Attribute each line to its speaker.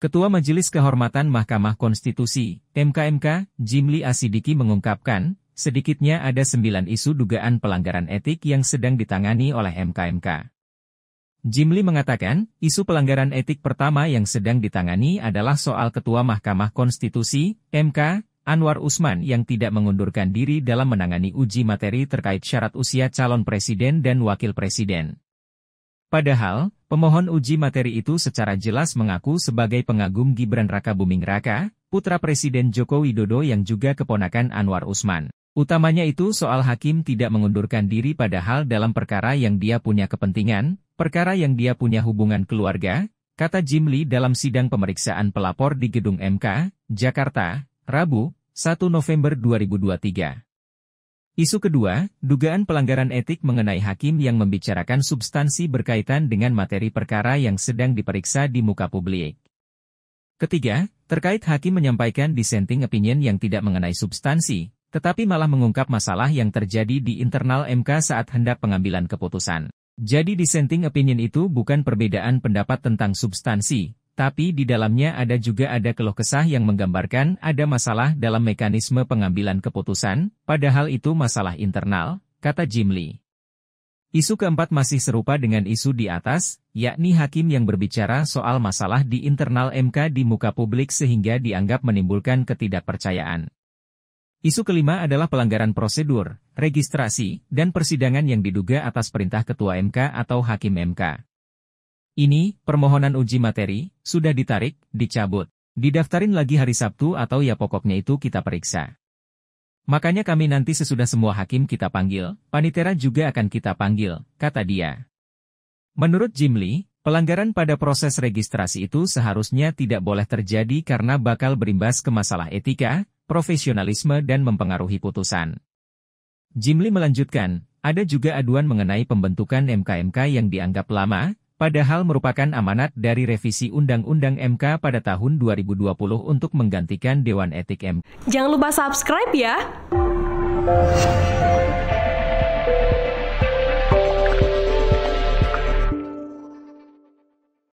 Speaker 1: Ketua Majelis Kehormatan Mahkamah Konstitusi, MKMK, Jimli Asidiki mengungkapkan, sedikitnya ada sembilan isu dugaan pelanggaran etik yang sedang ditangani oleh MKMK. Jimli mengatakan, isu pelanggaran etik pertama yang sedang ditangani adalah soal Ketua Mahkamah Konstitusi, MK, Anwar Usman yang tidak mengundurkan diri dalam menangani uji materi terkait syarat usia calon presiden dan wakil presiden. Padahal, pemohon uji materi itu secara jelas mengaku sebagai pengagum Gibran Raka Buming Raka, putra Presiden Joko Widodo yang juga keponakan Anwar Usman. Utamanya itu soal hakim tidak mengundurkan diri padahal dalam perkara yang dia punya kepentingan, perkara yang dia punya hubungan keluarga, kata Jim Lee dalam sidang pemeriksaan pelapor di Gedung MK, Jakarta, Rabu, 1 November 2023. Isu kedua, dugaan pelanggaran etik mengenai hakim yang membicarakan substansi berkaitan dengan materi perkara yang sedang diperiksa di muka publik. Ketiga, terkait hakim menyampaikan dissenting opinion yang tidak mengenai substansi, tetapi malah mengungkap masalah yang terjadi di internal MK saat hendak pengambilan keputusan. Jadi dissenting opinion itu bukan perbedaan pendapat tentang substansi, tapi di dalamnya ada juga ada keluh kesah yang menggambarkan ada masalah dalam mekanisme pengambilan keputusan, padahal itu masalah internal, kata Jim Lee. Isu keempat masih serupa dengan isu di atas, yakni hakim yang berbicara soal masalah di internal MK di muka publik sehingga dianggap menimbulkan ketidakpercayaan. Isu kelima adalah pelanggaran prosedur, registrasi, dan persidangan yang diduga atas perintah Ketua MK atau Hakim MK. Ini, permohonan uji materi, sudah ditarik, dicabut. Didaftarin lagi hari Sabtu atau ya pokoknya itu kita periksa. Makanya kami nanti sesudah semua hakim kita panggil, panitera juga akan kita panggil, kata dia. Menurut Jim Lee, pelanggaran pada proses registrasi itu seharusnya tidak boleh terjadi karena bakal berimbas ke masalah etika, profesionalisme dan mempengaruhi putusan. Jim Lee melanjutkan, ada juga aduan mengenai pembentukan MKMK yang dianggap lama, padahal merupakan amanat dari revisi Undang-Undang MK pada tahun 2020 untuk menggantikan Dewan Etik MK. Jangan lupa subscribe ya!